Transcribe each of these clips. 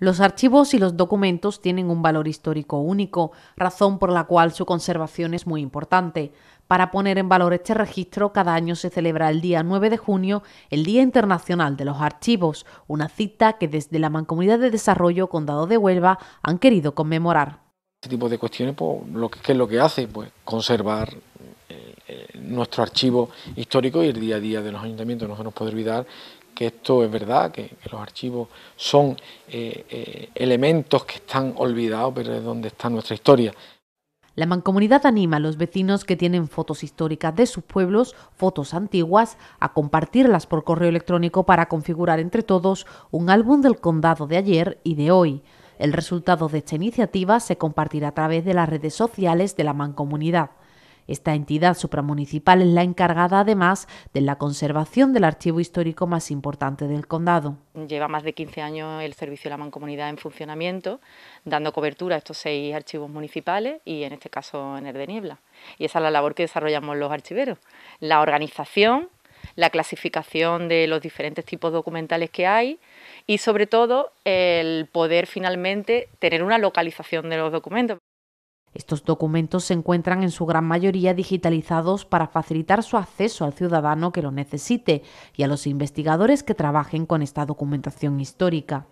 Los archivos y los documentos tienen un valor histórico único, razón por la cual su conservación es muy importante. Para poner en valor este registro, cada año se celebra el día 9 de junio el Día Internacional de los Archivos, una cita que desde la Mancomunidad de Desarrollo Condado de Huelva han querido conmemorar. Este tipo de cuestiones, pues, lo que, ¿qué es lo que hace? Pues conservar nuestro archivo histórico y el día a día de los ayuntamientos. No se nos puede olvidar que esto es verdad, que, los archivos son eh, eh, elementos que están olvidados, pero es donde está nuestra historia. La mancomunidad anima a los vecinos que tienen fotos históricas de sus pueblos, fotos antiguas, a compartirlas por correo electrónico para configurar entre todos un álbum del condado de ayer y de hoy. El resultado de esta iniciativa se compartirá a través de las redes sociales de la mancomunidad. Esta entidad supramunicipal es la encargada además de la conservación del archivo histórico más importante del condado. Lleva más de 15 años el servicio de la mancomunidad en funcionamiento, dando cobertura a estos seis archivos municipales y en este caso en el de Niebla. Y esa es la labor que desarrollamos los archiveros, la organización, la clasificación de los diferentes tipos documentales que hay y sobre todo el poder finalmente tener una localización de los documentos. Estos documentos se encuentran en su gran mayoría digitalizados para facilitar su acceso al ciudadano que lo necesite y a los investigadores que trabajen con esta documentación histórica.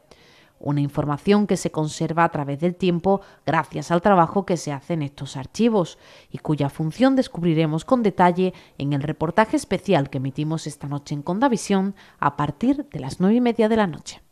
Una información que se conserva a través del tiempo gracias al trabajo que se hace en estos archivos y cuya función descubriremos con detalle en el reportaje especial que emitimos esta noche en Condavisión a partir de las nueve y media de la noche.